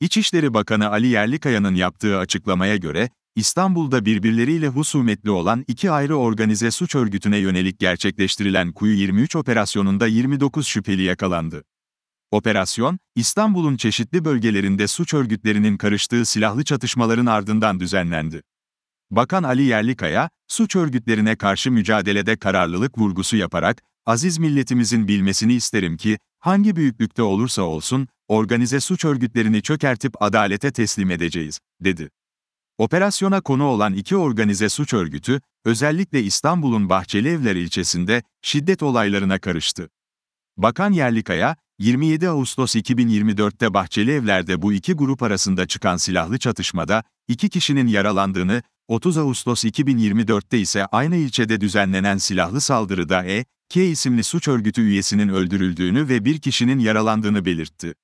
İçişleri Bakanı Ali Yerlikaya'nın yaptığı açıklamaya göre, İstanbul'da birbirleriyle husumetli olan iki ayrı organize suç örgütüne yönelik gerçekleştirilen Kuyu 23 operasyonunda 29 şüpheli yakalandı. Operasyon, İstanbul'un çeşitli bölgelerinde suç örgütlerinin karıştığı silahlı çatışmaların ardından düzenlendi. Bakan Ali Yerlikaya, suç örgütlerine karşı mücadelede kararlılık vurgusu yaparak, aziz milletimizin bilmesini isterim ki, hangi büyüklükte olursa olsun, organize suç örgütlerini çökertip adalete teslim edeceğiz, dedi. Operasyona konu olan iki organize suç örgütü, özellikle İstanbul'un Bahçelievler ilçesinde şiddet olaylarına karıştı. Bakan Yerlikaya, 27 Ağustos 2024'te Bahçelievler'de bu iki grup arasında çıkan silahlı çatışmada iki kişinin yaralandığını, 30 Ağustos 2024'te ise aynı ilçede düzenlenen silahlı saldırıda E, K isimli suç örgütü üyesinin öldürüldüğünü ve bir kişinin yaralandığını belirtti.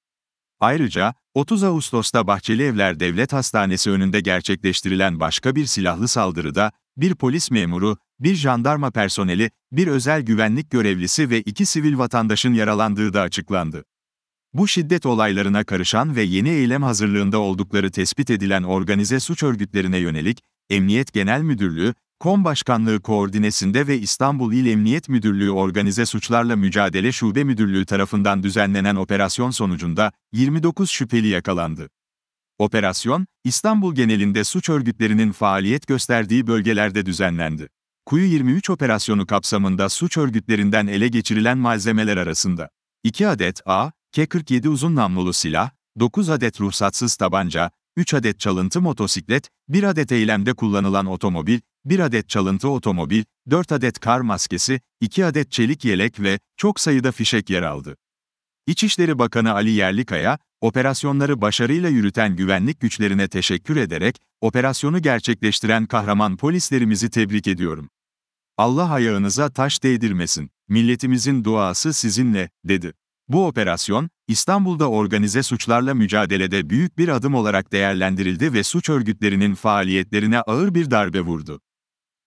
Ayrıca, 30 Ağustos'ta Bahçeli Evler Devlet Hastanesi önünde gerçekleştirilen başka bir silahlı saldırıda, bir polis memuru, bir jandarma personeli, bir özel güvenlik görevlisi ve iki sivil vatandaşın yaralandığı da açıklandı. Bu şiddet olaylarına karışan ve yeni eylem hazırlığında oldukları tespit edilen organize suç örgütlerine yönelik, Emniyet Genel Müdürlüğü, KOM Başkanlığı Koordinesinde ve İstanbul İl Emniyet Müdürlüğü Organize Suçlarla Mücadele Şube Müdürlüğü tarafından düzenlenen operasyon sonucunda 29 şüpheli yakalandı. Operasyon, İstanbul genelinde suç örgütlerinin faaliyet gösterdiği bölgelerde düzenlendi. Kuyu 23 operasyonu kapsamında suç örgütlerinden ele geçirilen malzemeler arasında 2 adet A, K-47 uzun namlulu silah, 9 adet ruhsatsız tabanca, 3 adet çalıntı motosiklet, 1 adet eylemde kullanılan otomobil, 1 adet çalıntı otomobil, 4 adet kar maskesi, 2 adet çelik yelek ve çok sayıda fişek yer aldı. İçişleri Bakanı Ali Yerlikaya, operasyonları başarıyla yürüten güvenlik güçlerine teşekkür ederek, operasyonu gerçekleştiren kahraman polislerimizi tebrik ediyorum. Allah ayağınıza taş değdirmesin, milletimizin duası sizinle, dedi. Bu operasyon, İstanbul'da organize suçlarla mücadelede büyük bir adım olarak değerlendirildi ve suç örgütlerinin faaliyetlerine ağır bir darbe vurdu.